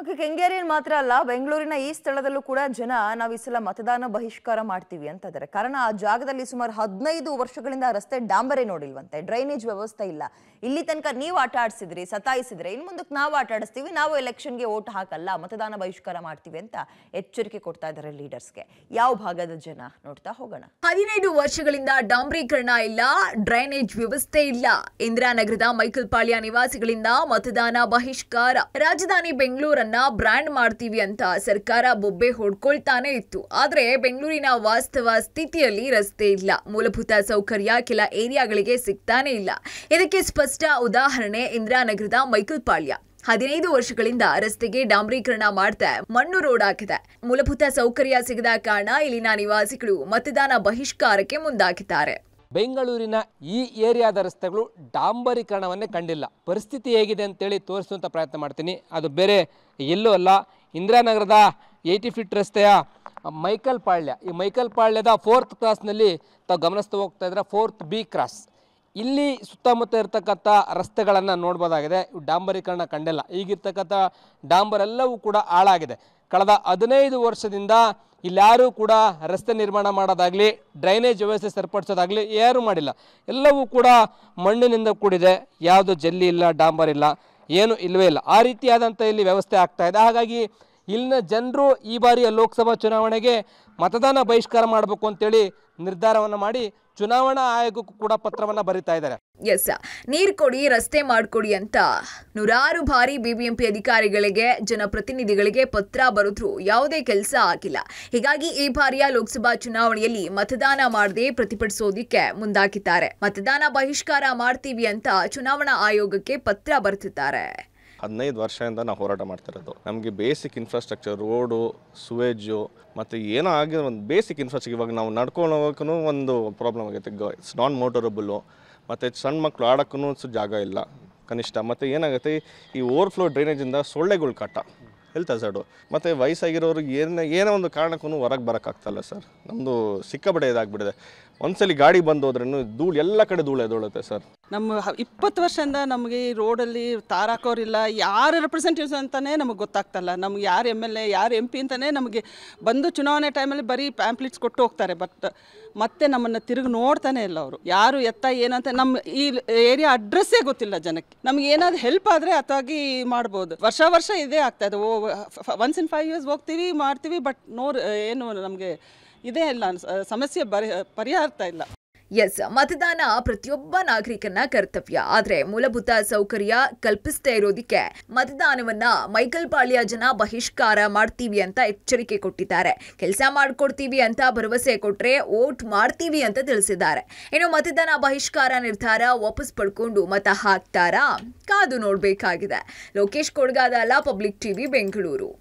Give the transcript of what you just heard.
okay ಕೆಂಗೇರಿಯನ್ ಮಾತ್ರ ಅಲ್ಲ ಬೆಂಗಳೂರಿನ ಈ ಸ್ಥಳದಲ್ಲೂ ಕೂಡ ಜನ ನಾವು ಈ ಸಲ ಮತದಾನ ಬಹಿಷ್ಕಾರ ಮಾಡ್ತೀವಿ ಅಂತ ಇದ್ದಾರೆ ಕಾರಣ ಆ ಜಾಗದಲ್ಲಿ ಸುಮಾರು ಹದಿನೈದು ವರ್ಷಗಳಿಂದ ರಸ್ತೆ ಡಾಂಬರೇ ನೋಡಿಲ್ವಂತೆ ಡ್ರೈನೇಜ್ ವ್ಯವಸ್ಥೆ ಇಲ್ಲ ಇಲ್ಲಿ ತನಕ ನೀವು ಆಟ ಆಡಿಸಿದ್ರಿ ಸತಾಯಿಸಿದ್ರೆ ಇನ್ನು ಮುಂದಕ್ಕೆ ನಾವು ಆಟ ಆಡಿಸ್ತೀವಿ ನಾವು ಎಲೆಕ್ಷನ್ಗೆ ಓಟ್ ಹಾಕಲ್ಲ ಮತದಾನ ಬಹಿಷ್ಕಾರ ಮಾಡ್ತೀವಿ ಅಂತ ಎಚ್ಚರಿಕೆ ಕೊಡ್ತಾ ಇದ್ದಾರೆ ಲೀಡರ್ಸ್ಗೆ ಯಾವ ಭಾಗದ ಜನ ನೋಡ್ತಾ ಹೋಗೋಣ ಹದಿನೈದು ವರ್ಷಗಳಿಂದ ಡಾಂಬರೀಕರಣ ಇಲ್ಲ ಡ್ರೈನೇಜ್ ವ್ಯವಸ್ಥೆ ಇಲ್ಲ ಇಂದಿರಾನಗರದ ಮೈಕಲ್ ಪಾಳ್ಯ ನಿವಾಸಿಗಳಿಂದ ಮತದಾನ ಬಹಿಷ್ಕಾರ ರಾಜಧಾನಿ ಬೆಂಗಳೂರು ಬೆಂಗಳೂರನ್ನ ಬ್ರ್ಯಾಂಡ್ ಮಾಡ್ತೀವಿ ಅಂತ ಸರ್ಕಾರ ಬೊಬ್ಬೆ ಹೊಡ್ಕೊಳ್ತಾನೆ ಇತ್ತು ಆದರೆ ಬೆಂಗಳೂರಿನ ವಾಸ್ತವ ಸ್ಥಿತಿಯಲ್ಲಿ ರಸ್ತೆ ಇಲ್ಲ ಮೂಲಭೂತ ಸೌಕರ್ಯ ಕೆಲ ಏರಿಯಾಗಳಿಗೆ ಸಿಗ್ತಾನೆ ಇಲ್ಲ ಇದಕ್ಕೆ ಸ್ಪಷ್ಟ ಉದಾಹರಣೆ ಇಂದಿರಾನಗರದ ಮೈಕಲ್ ಪಾಳ್ಯ ಹದಿನೈದು ವರ್ಷಗಳಿಂದ ರಸ್ತೆಗೆ ಡಾಂಬರೀಕರಣ ಮಾಡ್ತಾ ಮಣ್ಣು ರೋಡ್ ಹಾಕಿದೆ ಮೂಲಭೂತ ಸೌಕರ್ಯ ಸಿಗದ ಕಾರಣ ಇಲ್ಲಿನ ನಿವಾಸಿಗಳು ಮತದಾನ ಬಹಿಷ್ಕಾರಕ್ಕೆ ಮುಂದಾಗಿದ್ದಾರೆ ಬೆಂಗಳೂರಿನ ಈ ಏರಿಯಾದ ರಸ್ತೆಗಳು ಡಾಂಬರೀಕರಣವನ್ನೇ ಕಂಡಿಲ್ಲ ಪರಿಸ್ಥಿತಿ ಹೇಗಿದೆ ಅಂತೇಳಿ ತೋರಿಸುವಂಥ ಪ್ರಯತ್ನ ಮಾಡ್ತೀನಿ ಅದು ಬೇರೆ ಎಲ್ಲೂ ಅಲ್ಲ ಇಂದಿರಾನಗರದ ಏಯ್ಟಿ ಫಿಟ್ ರಸ್ತೆಯ ಮೈಕಲ್ ಪಾಳ್ಯ ಈ ಮೈಕಲ್ ಪಾಳ್ಯದ ಫೋರ್ತ್ ಕ್ರಾಸ್ನಲ್ಲಿ ತಾವು ಗಮನಿಸ್ತಾ ಹೋಗ್ತಾ ಇದ್ರೆ ಫೋರ್ತ್ ಬಿ ಕ್ರಾಸ್ ಇಲ್ಲಿ ಸುತ್ತಮುತ್ತ ಇರತಕ್ಕಂಥ ರಸ್ತೆಗಳನ್ನು ನೋಡ್ಬೋದಾಗಿದೆ ಡಾಂಬರೀಕರಣ ಕಂಡಿಲ್ಲ ಈಗಿರ್ತಕ್ಕಂಥ ಡಾಂಬರೆಲ್ಲವೂ ಕೂಡ ಹಾಳಾಗಿದೆ ಕಳೆದ ಹದಿನೈದು ವರ್ಷದಿಂದ ಇಲ್ಲಾರೂ ಕೂಡ ರಸ್ತೆ ನಿರ್ಮಾಣ ಮಾಡೋದಾಗಲಿ ಡ್ರೈನೇಜ್ ವ್ಯವಸ್ಥೆ ಸರಿಪಡಿಸೋದಾಗಲಿ ಯಾರೂ ಮಾಡಿಲ್ಲ ಎಲ್ಲವೂ ಕೂಡ ಮಣ್ಣಿನಿಂದ ಕೂಡಿದೆ ಯಾವುದು ಜಲ್ಲಿ ಇಲ್ಲ ಡಾಂಬರ್ ಇಲ್ಲ ಏನು ಇಲ್ಲವೇ ಇಲ್ಲ ಆ ರೀತಿಯಾದಂಥ ಇಲ್ಲಿ ವ್ಯವಸ್ಥೆ ಆಗ್ತಾ ಇದೆ ಹಾಗಾಗಿ ಇಲ್ಲಿನ ಜನರು ಈ ಬಾರಿಯ ಲೋಕಸಭಾ ಚುನಾವಣೆಗೆ ಮತದಾನ ಬಹಿಷ್ಕಾರ ಮಾಡಬೇಕು ಅಂತೇಳಿ ನಿರ್ಧಾರವನ್ನು ಮಾಡಿ ಚುನಾವಣಾ ಆಯೋಗಕ್ಕೂ ಕೂಡ ಪತ್ರವನ್ನ ಬರೀತಾ ಇದ್ದಾರೆ ಎಸ್ ನೀರು ಕೊಡಿ ರಸ್ತೆ ಮಾಡಿಕೊಡಿ ಅಂತ ನೂರಾರು ಬಾರಿ ಬಿಬಿಎಂಪಿ ಅಧಿಕಾರಿಗಳಿಗೆ ಜನಪ್ರತಿನಿಧಿಗಳಿಗೆ ಪತ್ರ ಬರೆದ್ರು ಯಾವುದೇ ಕೆಲಸ ಆಗಿಲ್ಲ ಹೀಗಾಗಿ ಈ ಬಾರಿಯ ಲೋಕಸಭಾ ಚುನಾವಣೆಯಲ್ಲಿ ಮತದಾನ ಮಾಡದೆ ಪ್ರತಿಭಟಿಸೋದಿಕ್ಕೆ ಮುಂದಾಕಿದ್ದಾರೆ ಮತದಾನ ಬಹಿಷ್ಕಾರ ಮಾಡ್ತೀವಿ ಅಂತ ಚುನಾವಣಾ ಆಯೋಗಕ್ಕೆ ಪತ್ರ ಬರೆದಿದ್ದಾರೆ ಹದಿನೈದು ವರ್ಷದಿಂದ ನಾವು ಹೋರಾಟ ಮಾಡ್ತಿರೋದು ನಮಗೆ ಬೇಸಿಕ್ ಇನ್ಫ್ರಾಸ್ಟ್ರಕ್ಚರ್ ರೋಡು ಸುವೇಜು ಮತ್ತು ಏನೋ ಆಗಿ ಒಂದು ಬೇಸಿಕ್ ಇನ್ಫ್ರಾಸ್ಟ್ರಕ್ಚರ್ ಇವಾಗ ನಾವು ನಡ್ಕೊಂಡು ಹೋಗೋಕ್ಕೂ ಒಂದು ಪ್ರಾಬ್ಲಮ್ ಆಗುತ್ತೆ ಗ ಇಟ್ಸ್ ನಾನ್ ಮೋಟರಬಲ್ಲು ಮತ್ತು ಸಣ್ಣ ಮಕ್ಕಳು ಆಡೋಕ್ಕೂ ಜಾಗ ಇಲ್ಲ ಕನಿಷ್ಠ ಮತ್ತು ಏನಾಗುತ್ತೆ ಈ ಓವರ್ಫ್ಲೋ ಡ್ರೈನೇಜಿಂದ ಸೊಳ್ಳೆಗಳು ಕಾಟ ಹೆಲ್ತ್ ಹಸಡು ಮತ್ತು ವಯಸ್ಸಾಗಿರೋರಿಗೆ ಏನೇ ಏನೋ ಒಂದು ಕಾರಣಕ್ಕೂ ಹೊರಗೆ ಬರೋಕ್ಕಾಗ್ತಲ್ಲ ಸರ್ ನಮ್ಮದು ಸಿಕ್ಕಬಡೆ ಇದಾಗ್ಬಿಟ್ಟಿದೆ ಒಂದ್ಸಲಿ ಗಾಡಿ ಬಂದು ಹೋದ್ರೂ ಧೂಳು ಎಲ್ಲ ಕಡೆ ಧೂಳು ಎದೊಳುತ್ತೆ ಸರ್ ನಮ್ಮ ಇಪ್ಪತ್ತು ವರ್ಷದಿಂದ ನಮಗೆ ಈ ರೋಡಲ್ಲಿ ತಾರಾಕೋರಿಲ್ಲ ಯಾರು ರೆಪ್ರೆಸೆಂಟೇಟಿವ್ಸ್ ಅಂತಲೇ ನಮಗೆ ಗೊತ್ತಾಗ್ತಲ್ಲ ನಮ್ಗೆ ಯಾರು ಎಮ್ ಎಲ್ ಎ ಯಾರು ಎಂ ಪಿ ಅಂತಲೇ ನಮಗೆ ಬಂದು ಚುನಾವಣೆ ಟೈಮಲ್ಲಿ ಬರೀ ಪ್ಯಾಂಪ್ಲೆಟ್ಸ್ ಕೊಟ್ಟು ಹೋಗ್ತಾರೆ ಬಟ್ ಮತ್ತೆ ನಮ್ಮನ್ನು ತಿರುಗಿ ನೋಡ್ತಾನೆ ಇಲ್ಲ ಅವರು ಯಾರು ಎತ್ತ ಏನಂತ ನಮ್ಮ ಈ ಏರಿಯಾ ಅಡ್ರೆಸ್ಸೇ ಗೊತ್ತಿಲ್ಲ ಜನಕ್ಕೆ ನಮ್ಗೆ ಏನಾದರೂ ಹೆಲ್ಪ್ ಆದರೆ ಅಥವಾಗಿ ಮಾಡ್ಬೋದು ವರ್ಷ ವರ್ಷ ಇದೇ ಆಗ್ತಾ ಇದೆ oh once in five years ಹೋಗ್ತೀವಿ ಮಾಡ್ತೀವಿ ಬಟ್ ನೋ ಏನು ನಮಗೆ ಇದೇ ಇಲ್ಲ ಸಮಸ್ಯೆ ಬರಿ ಪರಿಹಾರ ಇಲ್ಲ ಎಸ್ ಮತದಾನ ಪ್ರತಿಯೊಬ್ಬ ನಾಗರಿಕನ ಕರ್ತವ್ಯ ಆದರೆ ಮೂಲಭೂತ ಸೌಕರ್ಯ ಕಲ್ಪಿಸ್ತಾ ಇರೋದಕ್ಕೆ ಮತದಾನವನ್ನ ಮೈಕಲ್ ಪಾಳ್ಯ ಜನ ಬಹಿಷ್ಕಾರ ಮಾಡ್ತೀವಿ ಅಂತ ಎಚ್ಚರಿಕೆ ಕೊಟ್ಟಿದ್ದಾರೆ ಕೆಲಸ ಮಾಡ್ಕೊಡ್ತೀವಿ ಅಂತ ಭರವಸೆ ಕೊಟ್ರೆ ವೋಟ್ ಮಾಡ್ತೀವಿ ಅಂತ ತಿಳಿಸಿದ್ದಾರೆ ಇನ್ನು ಮತದಾನ ಬಹಿಷ್ಕಾರ ನಿರ್ಧಾರ ವಾಪಸ್ ಪಡ್ಕೊಂಡು ಮತ ಹಾಕ್ತಾರಾ ಕಾದು ನೋಡಬೇಕಾಗಿದೆ ಲೋಕೇಶ್ ಕೊಡ್ಗಾದ ಪಬ್ಲಿಕ್ ಟಿವಿ ಬೆಂಗಳೂರು